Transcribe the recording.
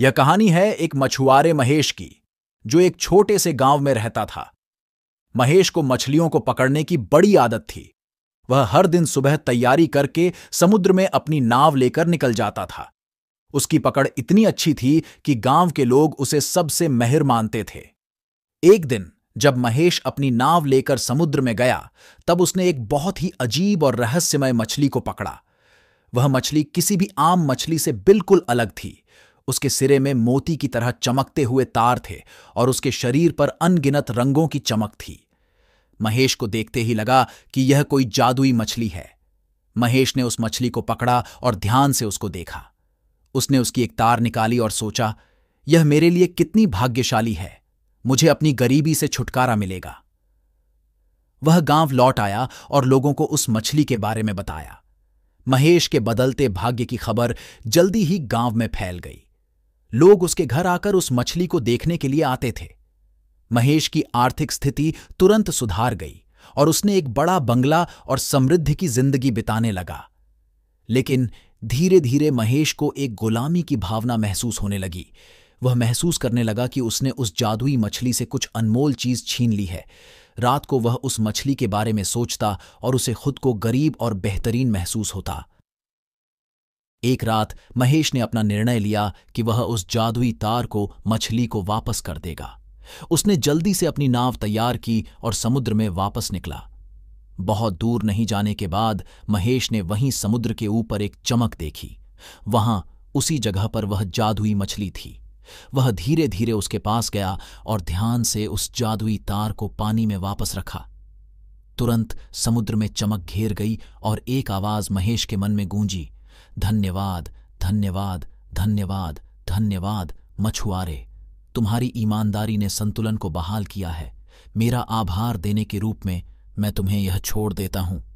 यह कहानी है एक मछुआरे महेश की जो एक छोटे से गांव में रहता था महेश को मछलियों को पकड़ने की बड़ी आदत थी वह हर दिन सुबह तैयारी करके समुद्र में अपनी नाव लेकर निकल जाता था उसकी पकड़ इतनी अच्छी थी कि गांव के लोग उसे सबसे मेहर मानते थे एक दिन जब महेश अपनी नाव लेकर समुद्र में गया तब उसने एक बहुत ही अजीब और रहस्यमय मछली को पकड़ा वह मछली किसी भी आम मछली से बिल्कुल अलग थी उसके सिरे में मोती की तरह चमकते हुए तार थे और उसके शरीर पर अनगिनत रंगों की चमक थी महेश को देखते ही लगा कि यह कोई जादुई मछली है महेश ने उस मछली को पकड़ा और ध्यान से उसको देखा उसने उसकी एक तार निकाली और सोचा यह मेरे लिए कितनी भाग्यशाली है मुझे अपनी गरीबी से छुटकारा मिलेगा वह गांव लौट आया और लोगों को उस मछली के बारे में बताया महेश के बदलते भाग्य की खबर जल्दी ही गांव में फैल गई लोग उसके घर आकर उस मछली को देखने के लिए आते थे महेश की आर्थिक स्थिति तुरंत सुधार गई और उसने एक बड़ा बंगला और समृद्धि की जिंदगी बिताने लगा लेकिन धीरे धीरे महेश को एक गुलामी की भावना महसूस होने लगी वह महसूस करने लगा कि उसने उस जादुई मछली से कुछ अनमोल चीज छीन ली है रात को वह उस मछली के बारे में सोचता और उसे खुद को गरीब और बेहतरीन महसूस होता एक रात महेश ने अपना निर्णय लिया कि वह उस जादुई तार को मछली को वापस कर देगा उसने जल्दी से अपनी नाव तैयार की और समुद्र में वापस निकला बहुत दूर नहीं जाने के बाद महेश ने वहीं समुद्र के ऊपर एक चमक देखी वहां उसी जगह पर वह जादुई मछली थी वह धीरे धीरे उसके पास गया और ध्यान से उस जादुई तार को पानी में वापस रखा तुरंत समुद्र में चमक घेर गई और एक आवाज महेश के मन में गूंजी धन्यवाद धन्यवाद धन्यवाद धन्यवाद मछुआरे तुम्हारी ईमानदारी ने संतुलन को बहाल किया है मेरा आभार देने के रूप में मैं तुम्हें यह छोड़ देता हूं